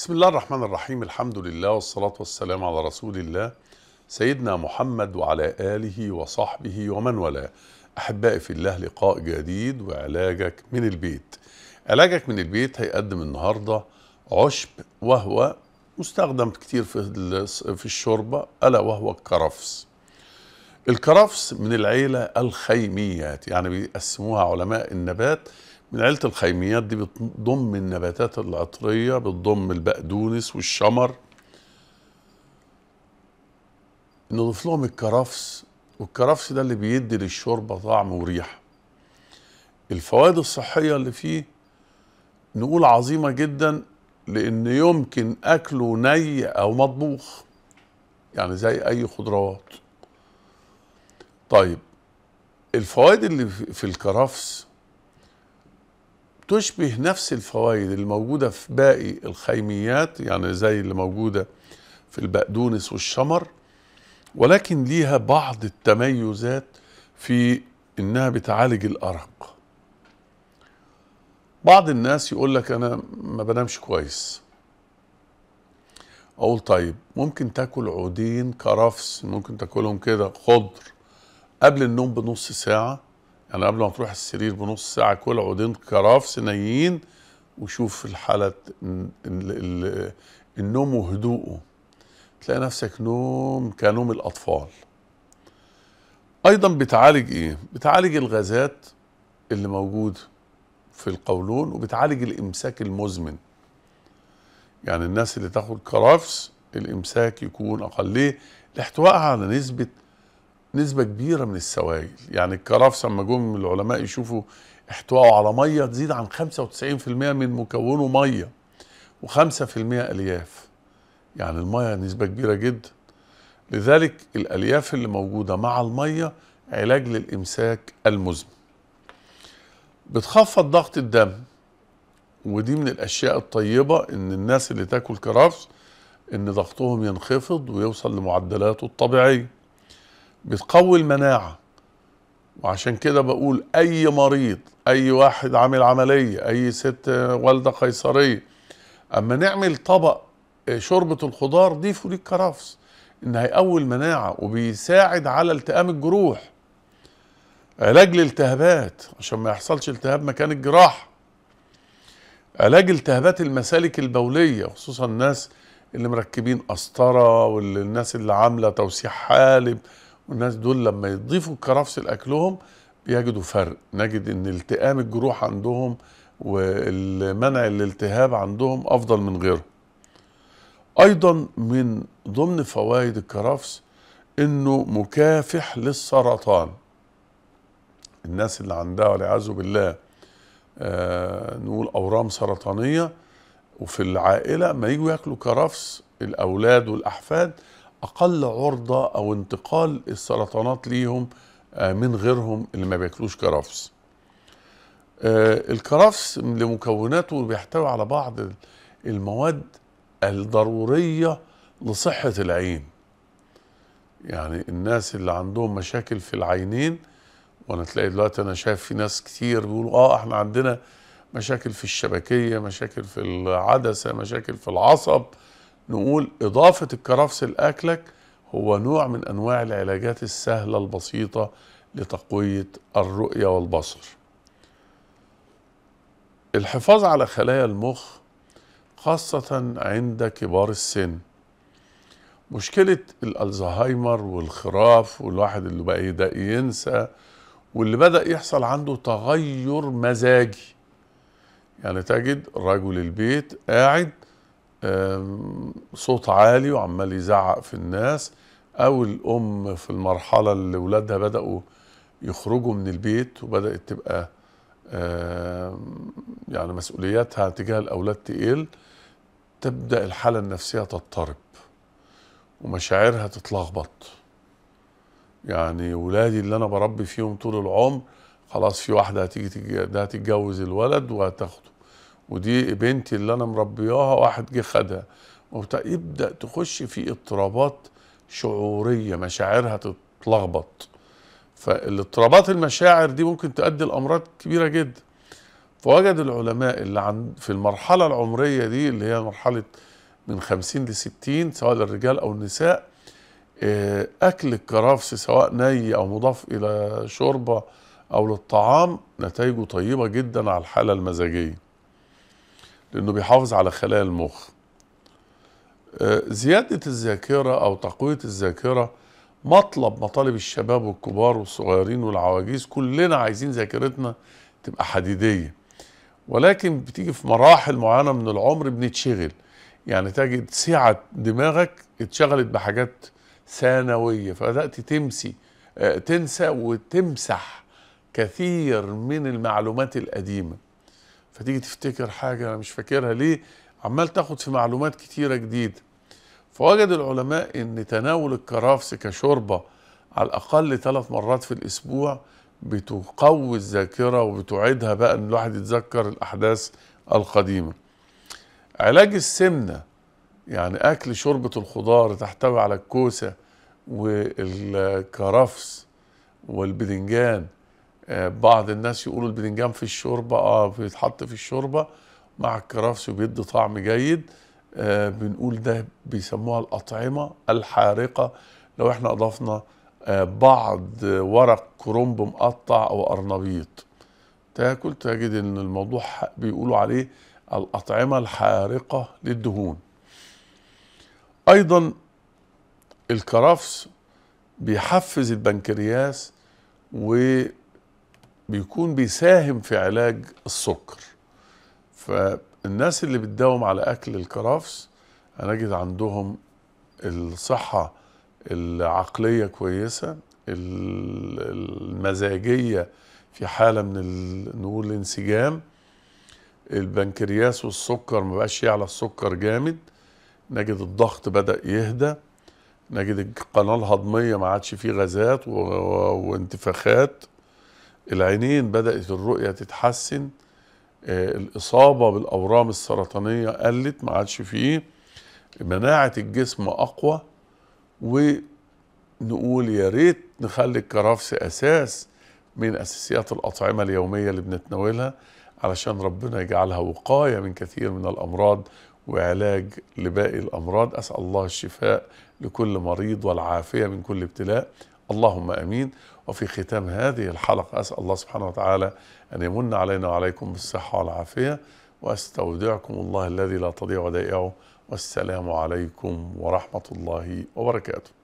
بسم الله الرحمن الرحيم الحمد لله والصلاة والسلام على رسول الله سيدنا محمد وعلى آله وصحبه ومن والاه أحبائي في الله لقاء جديد وعلاجك من البيت علاجك من البيت هيقدم النهاردة عشب وهو مستخدم كتير في, في الشوربة ألا وهو الكرفس الكرفس من العيلة الخيميات يعني بيقسموها علماء النبات من عيله الخيميات دي بتضم النباتات العطريه بتضم البقدونس والشمر نضيف لهم الكرفس والكرفس ده اللي بيدي للشوربه طعم وريحه الفوائد الصحيه اللي فيه نقول عظيمه جدا لان يمكن اكله ني او مطبوخ يعني زي اي خضروات طيب الفوائد اللي في الكرفس تشبه نفس الفوائد اللي موجودة في باقي الخيميات يعني زي اللي موجودة في البقدونس والشمر ولكن ليها بعض التميزات في انها بتعالج الارق بعض الناس يقول لك انا ما بنامش كويس اقول طيب ممكن تاكل عودين كرفس ممكن تاكلهم كده خضر قبل النوم بنص ساعه يعني قبل ما تروح السرير بنص ساعه كل عودين كراف سنيين وشوف الحاله النوم وهدوءه تلاقي نفسك نوم كنوم الاطفال ايضا بتعالج ايه بتعالج الغازات اللي موجود في القولون وبتعالج الامساك المزمن يعني الناس اللي تاخد كرافس الامساك يكون اقل ليه لاحتوائها على نسبه نسبة كبيرة من السوائل يعني الكرفس لما جم العلماء يشوفوا احتواءه على مية تزيد عن 95% من مكونه مية و5% ألياف يعني المية نسبة كبيرة جدا لذلك الألياف اللي موجودة مع المية علاج للإمساك المزمن بتخفض ضغط الدم ودي من الأشياء الطيبة إن الناس اللي تاكل كرفس إن ضغطهم ينخفض ويوصل لمعدلاته الطبيعية بتقوي المناعة وعشان كده بقول أي مريض أي واحد عامل عملية أي ست والدة قيصرية أما نعمل طبق آه، شوربة الخضار دي فوليك كرفس إن هيقوي المناعة وبيساعد على التئام الجروح علاج الالتهابات عشان ما يحصلش التهاب مكان الجراحة علاج التهابات المسالك البولية خصوصا الناس اللي مركبين قسطرة والناس اللي عاملة توسيع حالب والناس دول لما يضيفوا الكرفس لاكلهم بيجدوا فرق نجد ان التئام الجروح عندهم ومنع الالتهاب عندهم افضل من غيره ايضا من ضمن فوائد الكرفس انه مكافح للسرطان الناس اللي عندها والعياذ بالله آه نقول اورام سرطانيه وفي العائله ما يجوا ياكلوا كرفس الاولاد والاحفاد اقل عرضه او انتقال السرطانات ليهم آه، من غيرهم اللي ما بياكلوش كرفس آه، الكرفس لمكوناته بيحتوي على بعض المواد الضروريه لصحه العين يعني الناس اللي عندهم مشاكل في العينين وانا تلاقي دلوقتي انا شايف في ناس كتير بيقولوا اه احنا عندنا مشاكل في الشبكيه مشاكل في العدسه مشاكل في العصب نقول إضافة الكرفس لأكلك هو نوع من أنواع العلاجات السهلة البسيطة لتقوية الرؤية والبصر الحفاظ على خلايا المخ خاصة عند كبار السن مشكلة الألزهايمر والخراف والواحد اللي بقى يبدأ ينسى واللي بدأ يحصل عنده تغير مزاجي يعني تجد رجل البيت قاعد صوت عالي وعمال يزعق في الناس او الام في المرحله اللي ولادها بداوا يخرجوا من البيت وبدات تبقى يعني مسؤولياتها تجاه الاولاد تقل تبدا الحاله النفسيه تضطرب ومشاعرها تتلخبط يعني ولادي اللي انا بربي فيهم طول العمر خلاص في واحده هتيجي ده هتتجوز الولد وهتاخده ودي بنتي اللي انا مربياها واحد جه خدها يبدا تخش في اضطرابات شعوريه مشاعرها تتلخبط فالاضطرابات المشاعر دي ممكن تؤدي لامراض كبيره جدا فوجد العلماء اللي عند في المرحله العمريه دي اللي هي مرحله من 50 ل 60 سواء للرجال او النساء آه، اكل الكرفس سواء ني او مضاف الى شوربه او للطعام نتائجه طيبه جدا على الحاله المزاجيه لأنه بيحافظ على خلايا المخ آه، زيادة الذاكرة أو تقوية الذاكرة مطلب مطالب الشباب والكبار والصغيرين والعواجيز كلنا عايزين ذاكرتنا تبقى حديدية ولكن بتيجي في مراحل معينة من العمر بنتشغل يعني تجد سعة دماغك اتشغلت بحاجات ثانوية فبدأت تمسي آه، تنسى وتمسح كثير من المعلومات القديمه فتيجي تفتكر حاجة أنا مش فاكرها ليه عمال تاخد في معلومات كتيرة جديدة فوجد العلماء أن تناول الكرافس كشوربة على الأقل ثلاث مرات في الأسبوع بتقوي الذاكرة وبتعيدها بقى أن الواحد يتذكر الأحداث القديمة علاج السمنة يعني أكل شوربة الخضار تحتوي على الكوسة والكرفس والبذنجان آه، بعض الناس يقولوا البذنجان في الشوربه اه بيتحط في الشوربه مع الكرفس وبيدي طعم جيد آه بنقول ده بيسموها الاطعمه الحارقه لو احنا اضفنا آه بعض ورق كرنب مقطع او ارنبيط تاكل تجد ان الموضوع بيقولوا عليه الاطعمه الحارقه للدهون ايضا الكرفس بيحفز البنكرياس و بيكون بيساهم في علاج السكر فالناس اللي بتداوم على اكل الكرفس هنجد عندهم الصحه العقليه كويسه المزاجيه في حاله من نقول الانسجام البنكرياس والسكر ما بقاش يعلى السكر جامد نجد الضغط بدا يهدى نجد القناه الهضميه ما عادش فيه غازات وانتفاخات العينين بدأت الرؤية تتحسن آه، الإصابة بالأورام السرطانية قلت ما عادش فيه مناعة الجسم أقوى ونقول يا ريت نخلي الكرفس أساس من أساسيات الأطعمة اليومية اللي بنتناولها علشان ربنا يجعلها وقاية من كثير من الأمراض وعلاج لباقي الأمراض أسأل الله الشفاء لكل مريض والعافية من كل ابتلاء اللهم امين وفي ختام هذه الحلقه اسال الله سبحانه وتعالى ان يمن علينا وعليكم بالصحه والعافيه واستودعكم الله الذي لا تضيع ودائعه والسلام عليكم ورحمه الله وبركاته